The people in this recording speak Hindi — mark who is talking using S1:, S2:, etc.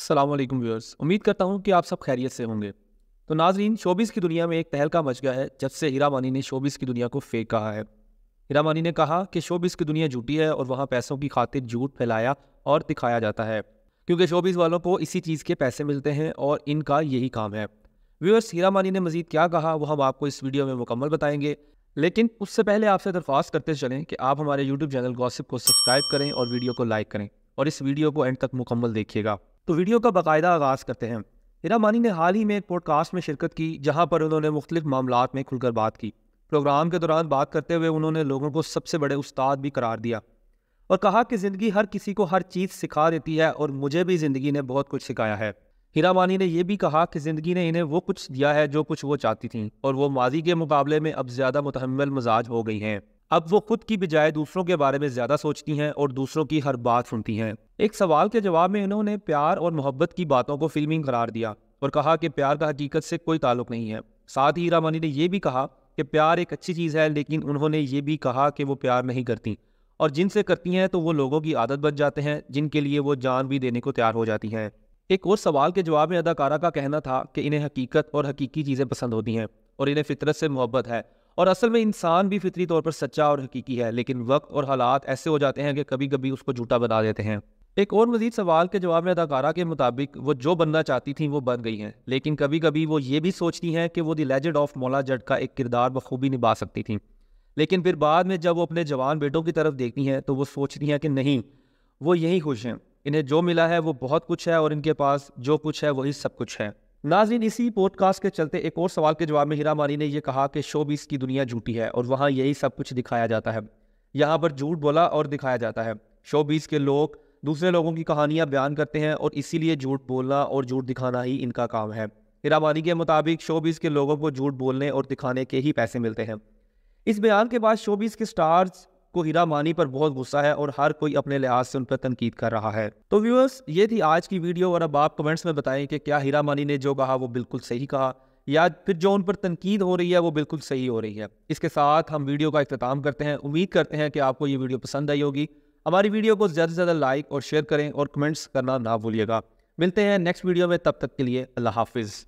S1: सलाम व्यूअर्स उम्मीद करता हूँ कि आप सब खैरियत से होंगे तो नाजरीन शोबिस की दुनिया में एक तहलका मच गया है जब से हीरा मानी ने शोबिस की दुनिया को फेक कहा है हीरा मानी ने कहा कि शोबिस की दुनिया झूठी है और वहाँ पैसों की खातिर झूठ फैलाया और दिखाया जाता है क्योंकि शोबिस वालों को इसी चीज़ के पैसे मिलते हैं और इनका यही काम है व्यूअर्स हीरा मानी ने मजीद क्या कहा वो हम आपको इस वीडियो में मुकम्मल बताएंगे लेकिन उससे पहले आपसे दरख्वास्त करते चलें कि आप हमारे यूट्यूब चैनल गॉसिप को सब्सक्राइब करें और वीडियो को लाइक करें और इस वीडियो को एंड तक मुकम्मल देखिएगा तो वीडियो का बाकायदा आगाज़ करते हैं हिरा मानी ने हाल ही में एक पॉडकास्ट में शिरकत की जहाँ पर उन्होंने मुख्तलिफ मामला में खुलकर बात की प्रोग्राम के दौरान बात करते हुए उन्होंने लोगों को सबसे बड़े उस्ताद भी करार दिया और कहा कि ज़िंदगी हर किसी को हर चीज़ सिखा देती है और मुझे भी ज़िंदगी ने बहुत कुछ सिखाया है हिरामानी मानी ने यह भी कहा कि ज़िंदगी ने इन्हें वो कुछ दिया है जो कुछ वो चाहती थी और वो माजी के मुकाबले में अब ज़्यादा मुतहमल मजाज हो गई हैं अब वो खुद की बजाय दूसरों के बारे में ज़्यादा सोचती हैं और दूसरों की हर बात सुनती हैं एक सवाल के जवाब में इन्होंने प्यार और मोहब्बत की बातों को फिल्मिंग करार दिया और कहा कि प्यार का हकीकत से कोई ताल्लुक नहीं है साथ ही हीरा मानी ने यह भी कहा कि प्यार एक अच्छी चीज़ है लेकिन उन्होंने ये भी कहा कि वो प्यार नहीं करती और जिनसे करती हैं तो वो लोगों की आदत बन जाते हैं जिनके लिए वो जान भी देने को तैयार हो जाती हैं एक और सवाल के जवाब में अदाकारा का कहना था कि इन्हें हकीकत और हकीकी चीज़ें पसंद होती हैं और इन्हें फितरत से मोहब्बत है और असल में इंसान भी फितरी तौर पर सच्चा और हकीकी है लेकिन वक्त और हालात ऐसे हो जाते हैं कि कभी कभी उसको झूठा बना देते हैं एक और मजीद सवाल के जवाब में अदाकारा के मुताबिक वो जो बनना चाहती थी वो बन गई हैं लेकिन कभी कभी वो ये भी सोचती हैं कि वो द लेजेंड ऑफ मौला जट का एक किरदार बखूबी निभा सकती थी लेकिन फिर बाद में जब वो अपने जवान बेटों की तरफ देखती हैं तो वो सोचती हैं कि नहीं वो यही खुश हैं इन्हें जो मिला है वो बहुत कुछ है और इनके पास जो कुछ है वही सब कुछ है नाजिन इसी पॉडकास्ट के चलते एक और सवाल के जवाब में हीरा मारी ने यह कहा कि शोबीस की दुनिया झूठी है और वहाँ यही सब कुछ दिखाया जाता है यहाँ पर झूठ बोला और दिखाया जाता है शोबीस के लोग दूसरे लोगों की कहानियाँ बयान करते हैं और इसीलिए झूठ बोलना और झूठ दिखाना ही इनका काम है हीरामानी के मुताबिक शोबीस के लोगों को झूठ बोलने और दिखाने के ही पैसे मिलते हैं इस बयान के बाद शोबीस के स्टार्स को हीरा मानी पर बहुत गुस्सा है और हर कोई अपने लिहाज से उन पर तनकीद कर रहा है तो व्यूअर्स ये थी आज की वीडियो और अब आप कमेंट्स में बताएं कि क्या हीरा मानी ने जो कहा वो बिल्कुल सही कहा या फिर जो उन पर तनकीद हो रही है वो बिल्कुल सही हो रही है इसके साथ हम वीडियो का अख्ताम करते हैं उम्मीद करते हैं कि आपको ये वीडियो पसंद आई होगी हमारी वीडियो को ज़्यादा से ज़्यादा लाइक और शेयर करें और कमेंट्स करना ना भूलिएगा मिलते हैं नेक्स्ट वीडियो में तब तक के लिए अल्लाह हाफिज़